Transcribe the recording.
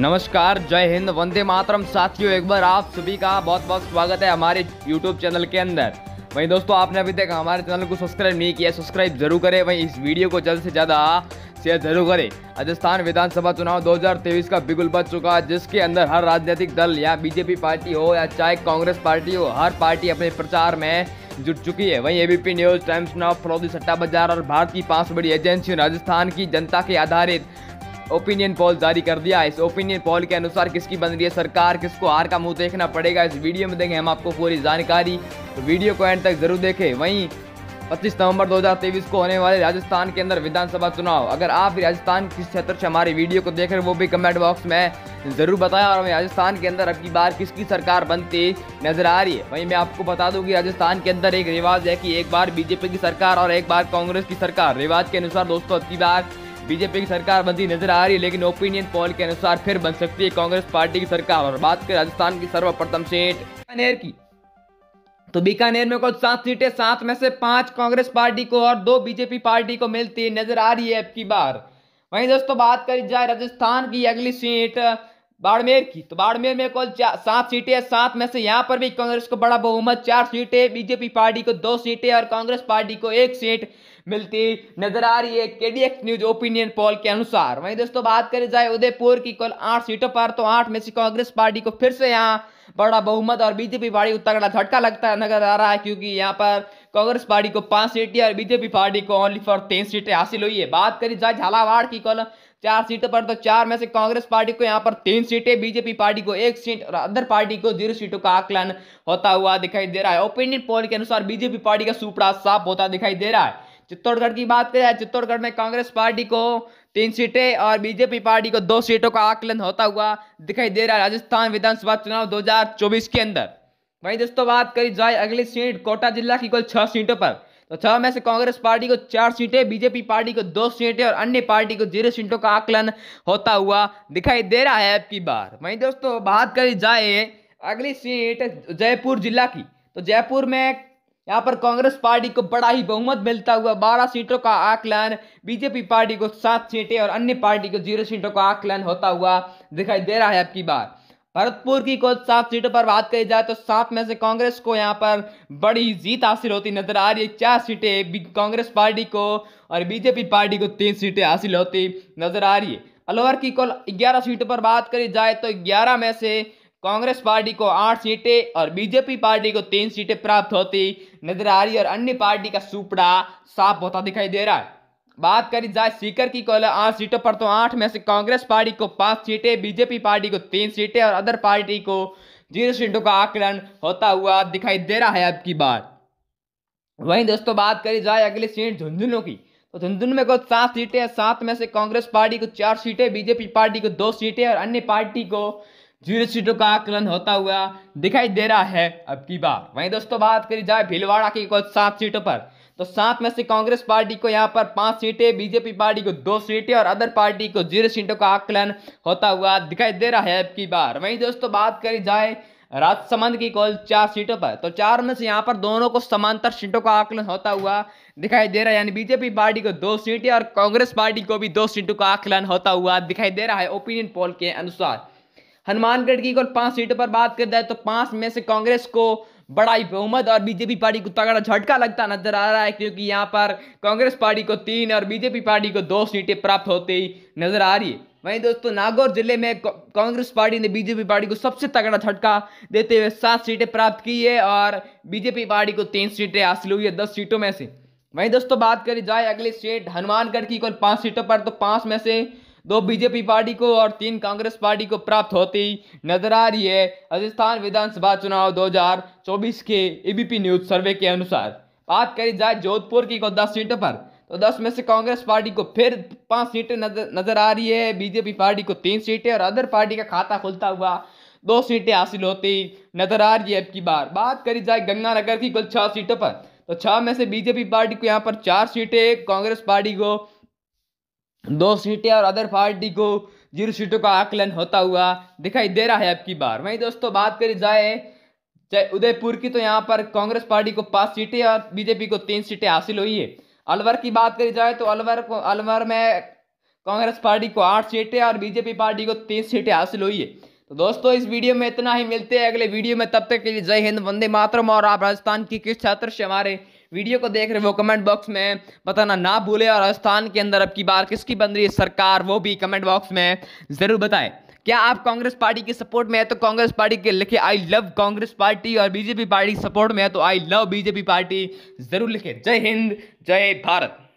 नमस्कार जय हिंद वंदे मातरम साथियों एक बार आप सभी का बहुत बहुत स्वागत है हमारे यूट्यूब चैनल के अंदर वहीं दोस्तों आपने अभी तक हमारे चैनल को सब्सक्राइब नहीं किया सब्सक्राइब जरूर करें वहीं इस वीडियो को जल्द से ज़्यादा शेयर जरूर करें राजस्थान विधानसभा चुनाव 2023 का बिगुल बच चुका है जिसके अंदर हर राजनीतिक दल या बीजेपी पार्टी हो या चाहे कांग्रेस पार्टी हो हर पार्टी अपने प्रचार में जुट चुकी है वहीं ABP news Times Now Phalodi सट्टा बाजार और भारत की पांच बड़ी एजेंसियों राजस्थान की जनता के आधारित ओपिनियन पोल जारी कर दिया इस ओपिनियन पोल के अनुसार किसकी बन रही है सरकार किसको हार का मुंह देखना पड़ेगा इस वीडियो में देंगे हम आपको पूरी जानकारी तो वीडियो को एंड तक जरूर देखें वहीं 25 नवंबर 2023 को होने वाले राजस्थान के अंदर विधानसभा चुनाव अगर आप राजस्थान किस क्षेत्र से हमारी वीडियो को देख रहे वो भी कमेंट बॉक्स में ज़रूर बताएं और हमें राजस्थान के अंदर अब की बार किसकी सरकार बनती नजर आ रही है वहीं मैं आपको बता दूं कि राजस्थान के अंदर एक रिवाज है कि एक बार बीजेपी की सरकार और एक बार कांग्रेस की सरकार रिवाज के अनुसार दोस्तों अब की बार बीजेपी की सरकार बनती नजर आ रही है लेकिन ओपिनियन पोल के अनुसार फिर बन सकती है कांग्रेस पार्टी की सरकार और बात करें राजस्थान की सर्वप्रथम सीट बीकानेर की तो बीकानेर में कुल सात सीटें सात में से पांच कांग्रेस पार्टी को और दो बीजेपी पार्टी को मिलती नजर आ रही है अब की बार वहीं दोस्तों बात करी जाए राजस्थान की अगली सीट बाड़मेर की तो बाड़मेर में कुल सात सीटें हैं सात में से यहाँ पर भी कांग्रेस को बड़ा बहुमत चार सीटें बीजेपी पार्टी को दो सीटें और कांग्रेस पार्टी को एक सीट मिलती नजर आ रही है केडीएक्स न्यूज ओपिनियन पोल के अनुसार वहीं दोस्तों बात करें जाए उदयपुर की कुल आठ सीटों पर तो आठ में से कांग्रेस पार्टी को फिर से यहाँ बड़ा बहुमत और बीजेपी पार्टी को तगड़ा झटका लगता नजर आ रहा है क्योंकि यहाँ पर कांग्रेस पार्टी को पांच सीटें और बीजेपी पार्टी को ओनली फॉर तीन सीटें हासिल हुई है बात करी जाए झालावाड़ की कुल चार सीटों पर तो चार में से कांग्रेस पार्टी को यहाँ पर तीन सीटें बीजेपी पार्टी को एक सीट और अदर पार्टी को जीरो सीटों का आकलन होता हुआ दिखाई दे रहा है ओपिनियन पोल के अनुसार बीजेपी पार्टी का सुपड़ा साफ होता दिखाई दे रहा है चित्तौड़गढ़ की बात करें चित्तौड़गढ़ में कांग्रेस पार्टी को तीन सीटें और बीजेपी पार्टी को दो सीटों का आकलन होता हुआ दिखाई दे रहा है राजस्थान विधानसभा चुनाव 2024 के अंदर वहीं दोस्तों बात करी जाए अगली सीट कोटा जिला की कुल छह सीटों पर तो छह में से कांग्रेस पार्टी को चार सीटें बीजेपी पार्टी को दो सीटें और अन्य पार्टी को जीरो सीटों का आकलन होता हुआ दिखाई दे रहा है अब की बार वहीं दोस्तों बात करी जाए अगली सीट जयपुर जिला की तो जयपुर में यहाँ पर कांग्रेस पार्टी को बड़ा ही बहुमत मिलता हुआ बारह सीटों का आकलन बीजेपी पार्टी को सात सीटें और अन्य पार्टी को जीरो सीटों का आकलन होता हुआ दिखाई दे रहा है अब की बार भरतपुर की कुल सात सीटों पर बात कही जाए तो सात में से कांग्रेस को यहाँ पर बड़ी जीत हासिल होती नजर आ रही है चार सीटें कांग्रेस पार्टी को और बीजेपी पार्टी को तीन सीटें हासिल होती नजर आ रही है अलवर की कुल ग्यारह सीटों पर बात करी जाए तो ग्यारह में से कांग्रेस पार्टी को आठ सीटें और बीजेपी पार्टी को तीन सीटें प्राप्त होती नजर आ रही है और अन्य पार्टी का सुपड़ा साफ होता दिखाई दे रहा है बात करी जाए स्पीकर की कोल आठ सीटों पर तो आठ में से कांग्रेस पार्टी को पांच सीटें बीजेपी पार्टी को तीन सीटें और अदर पार्टी को जीरो सीटों का आकलन होता हुआ दिखाई दे रहा है अब की बार वहीं दोस्तों बात करी जाए अगली सीट झुंझुनू की तो झुंझुनू में कुल सात सीटें हैं सात में से कांग्रेस पार्टी को चार सीटें बीजेपी पार्टी को दो सीटें और अन्य पार्टी को जीरो सीटों का आकलन होता हुआ दिखाई दे रहा है अब की बार वहीं दोस्तों बात करी जाए भीलवाड़ा की कुल सात सीटों पर तो सात में से कांग्रेस पार्टी को यहाँ पर पांच सीटें बीजेपी पार्टी को दो सीटें और अदर पार्टी को जीरो सीटों का आकलन होता हुआ दिखाई दे रहा है अब की बार वहीं दोस्तों बात करी जाए राजसमंद की कुल चार सीटों पर तो चार में से यहाँ पर दोनों को समांतर सीटों का आकलन होता हुआ दिखाई दे रहा है यानी बीजेपी पार्टी को दो सीटें और कांग्रेस पार्टी को भी दो सीटों का आकलन होता हुआ दिखाई दे रहा है ओपिनियन पोल के अनुसार हनुमानगढ़ की कॉल पांच सीटों पर बात कर जाए तो पांच में से कांग्रेस को बड़ा ही बहुमत और बीजेपी पार्टी को तगड़ा झटका लगता नजर आ रहा है क्योंकि यहाँ पर कांग्रेस पार्टी को तीन और बीजेपी पार्टी को दो सीटें प्राप्त होती नजर आ रही है वहीं दोस्तों नागौर जिले में कांग्रेस पार्टी ने बीजेपी पार्टी को सबसे तगड़ा झटका देते हुए सात सीटें प्राप्त की है और बीजेपी पार्टी को तीन सीटें हासिल हुई है दस सीटों में से वहीं दोस्तों बात करी जाए अगली सीट हनुमानगढ़ की कुल पाँच सीटों पर तो पाँच में से दो बीजेपी पार्टी को और तीन कांग्रेस पार्टी को प्राप्त होती नजर आ रही है राजस्थान विधानसभा चुनाव 2024 के एबीपी e न्यूज सर्वे के अनुसार बात करी जाए जोधपुर की को दस सीटों पर तो दस में से कांग्रेस पार्टी को फिर पांच सीटें नजर नजर आ रही है बीजेपी पार्टी को तीन सीटें और अदर पार्टी का खाता खुलता हुआ दो सीटें हासिल होती नजर आ रही है अब की बार बात करी जाए गंगानगर की कुल छह सीटों पर तो छह में से बीजेपी पार्टी को यहाँ पर चार सीटें कांग्रेस पार्टी को दो सीटें और अदर पार्टी को जीरो सीटों का आकलन होता हुआ दिखाई दे रहा है अब की बार वहीं दोस्तों बात करी जाए चाहे उदयपुर की तो यहाँ पर कांग्रेस पार्टी को पाँच सीटें और बीजेपी को तीन सीटें हासिल हुई है अलवर की बात करी जाए तो अलवर को अलवर में कांग्रेस पार्टी को आठ सीटें और बीजेपी पार्टी को तीन सीटें हासिल हुई है तो दोस्तों इस वीडियो में इतना ही मिलते हैं अगले वीडियो में तब तक के लिए जय हिंद वंदे मातरम और आप राजस्थान की किस छात्र से हमारे वीडियो को देख रहे हो कमेंट बॉक्स में बताना ना भूले और राजस्थान के अंदर अब की बार किसकी बन रही है सरकार वो भी कमेंट बॉक्स में ज़रूर बताएं क्या आप कांग्रेस पार्टी के सपोर्ट में है तो कांग्रेस पार्टी के लिखे आई लव कांग्रेस पार्टी और बीजेपी पार्टी सपोर्ट में है तो आई लव बीजेपी पार्टी ज़रूर लिखे जय हिंद जय भारत